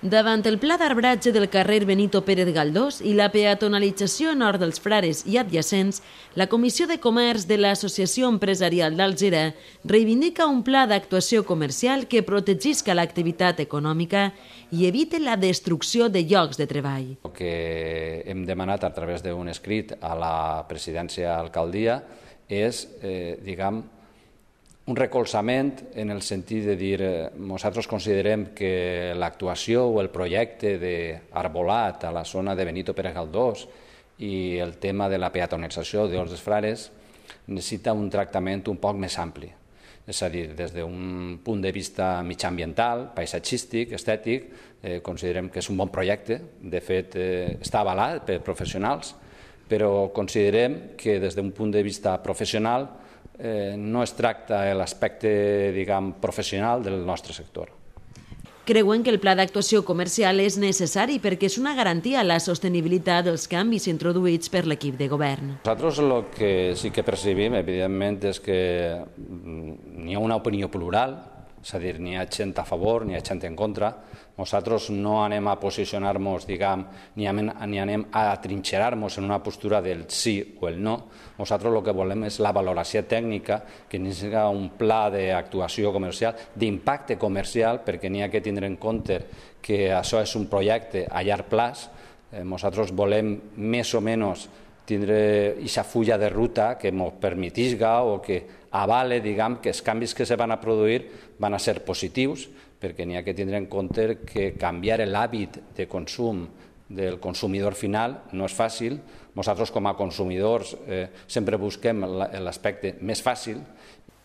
Davant el pla d'arbratge del carrer Benito Pérez Galdós i la peatonalització nord dels Frares i adjacents, la Comissió de Comerç de l'Associació Empresarial d'Algera reivindica un pla d'actuació comercial que protegisca l'activitat econòmica i evite la destrucció de llocs de treball. El que hem demanat a través d'un escrit a la presidència alcaldia és, eh, diguem, un recolzament en el sentit de dir eh, nosaltres considerem que l'actuació o el projecte d'Arbolat a la zona de Benito Pérez Galdós i el tema de la peatonalització d'Ols dels Frares necessita un tractament un poc més ampli. És a dir, des d'un punt de vista mitjambiental, paisatgístic, estètic, eh, considerem que és un bon projecte, de fet eh, està avalat per professionals, però considerem que des d'un punt de vista professional eh, no es tracta l'aspecte diguem, professional del nostre sector. Creuen que el pla d'actuació comercial és necessari perquè és una garantia a la sostenibilitat dels canvis introduïts per l'equip de govern. Nosaltres el que sí que percebim, evidentment, és que mm, hi ha una opinió plural és a dir, n'hi ha gent a favor, n'hi ha gent en contra. Nosaltres no anem a posicionar-nos, diguem, ni anem, ni anem a trinxerar-nos en una postura del sí o el no. Nosaltres el que volem és la valoració tècnica, que n'hi siga un pla d'actuació comercial, d'impacte comercial, perquè n'hi ha que tindre en compte que això és un projecte a llarg plaç. Eh, nosaltres volem més o menys tindre aquesta fulla de ruta que ens permetisga o que avale diguem, que els canvis que se van a produir van a ser positius, perquè n'hi ha que tindre en compte que canviar l'hàbit de consum del consumidor final no és fàcil. Nosaltres com a consumidors eh, sempre busquem l'aspecte més fàcil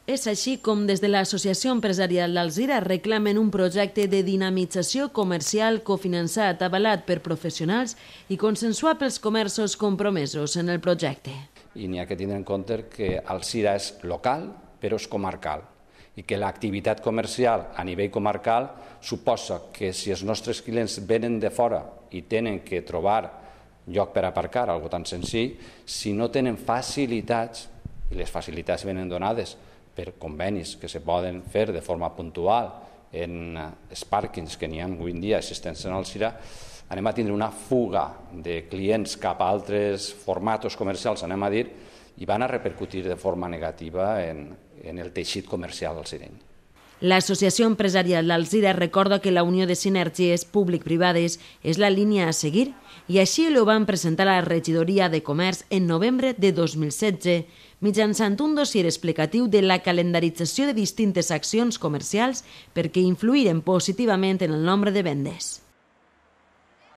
és així com des de l'Associació Empresarial d'Alzira reclamen un projecte de dinamització comercial cofinançat, avalat per professionals i consensuat pels comerços compromesos en el projecte. I n'hi ha que tindre en compte que Alzira és local, però és comarcal i que l'activitat comercial a nivell comarcal suposa que si els nostres clients venen de fora i tenen que trobar lloc per aparcar, algo tan senzill, si no tenen facilitats, i les facilitats venen donades per convenis que se poden fer de forma puntual en els eh, pàrquings que n'hi ha avui en dia existents en el CIRA, anem a tindre una fuga de clients cap a altres formats comercials, anem a dir, i van a repercutir de forma negativa en, en el teixit comercial del sireny. L'associació empresarial d'Alzira recorda que la unió de sinergies públic-privades és la línia a seguir i així ho van presentar a la regidoria de comerç en novembre de 2016 mitjançant un dossier explicatiu de la calendarització de distintes accions comercials perquè influïren positivament en el nombre de vendes.